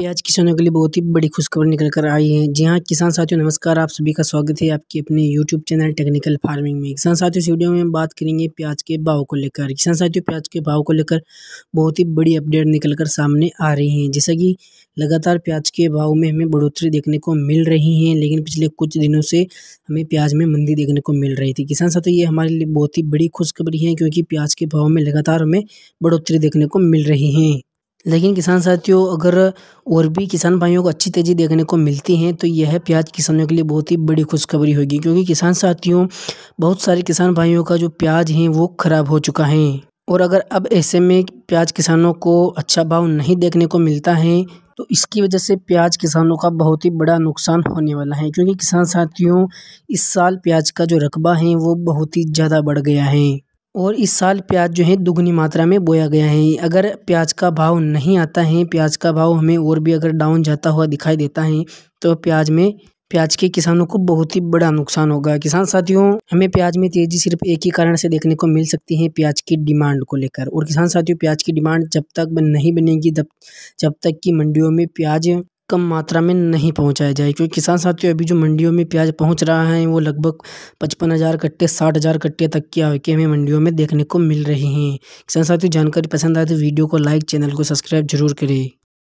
पे आज किसानों के लिए बहुत ही बड़ी खुशखबरी निकल कर आई है जी हाँ किसान साथियों नमस्कार आप सभी का स्वागत है आपके अपने YouTube चैनल टेक्निकल फार्मिंग में किसान साथियों इस वीडियो में बात करेंगे प्याज के भाव को लेकर किसान साथियों प्याज के भाव को लेकर बहुत ही बड़ी अपडेट निकल कर सामने आ रही है जैसा कि लगातार प्याज के भाव में हमें बढ़ोतरी देखने को मिल रही है लेकिन पिछले कुछ दिनों से हमें प्याज में मंदी देखने को मिल रही थी किसान साथियों ये हमारे लिए बहुत ही बड़ी खुशखबरी है क्योंकि प्याज के भाव में लगातार हमें बढ़ोतरी देखने को मिल रही है लेकिन किसान साथियों अगर और भी किसान भाइयों को अच्छी तेज़ी देखने को मिलती हैं तो यह प्याज किसानों के लिए बहुत ही बड़ी खुशखबरी होगी क्योंकि किसान साथियों बहुत सारे किसान भाइयों का जो प्याज है वो ख़राब हो चुका है और अगर अब ऐसे में प्याज किसानों को अच्छा भाव नहीं देखने को मिलता है तो इसकी वजह से प्याज किसानों का बहुत ही बड़ा नुकसान होने वाला है क्योंकि किसान साथियों इस साल प्याज का जो रकबा है वो बहुत ही ज़्यादा बढ़ गया है और इस साल प्याज जो है दुगनी मात्रा में बोया गया है अगर प्याज का भाव नहीं आता है प्याज का भाव हमें और भी अगर डाउन जाता हुआ दिखाई देता है तो प्याज में प्याज के किसानों को बहुत ही बड़ा नुकसान होगा किसान साथियों हमें प्याज में तेजी सिर्फ एक ही कारण से देखने को मिल सकती है प्याज की डिमांड को लेकर और किसान साथियों प्याज की डिमांड जब तक नहीं बनेगी तब जब तक कि मंडियों में प्याज कम मात्रा में नहीं पहुंचाया जाए क्योंकि किसान साथियों अभी जो मंडियों में प्याज पहुंच रहा है वो लगभग पचपन हज़ार कट्टे साठ हज़ार कट्टे तक की आवके हमें मंडियों में देखने को मिल रही हैं किसान साथियों जानकारी पसंद आए तो वीडियो को लाइक चैनल को सब्सक्राइब जरूर करें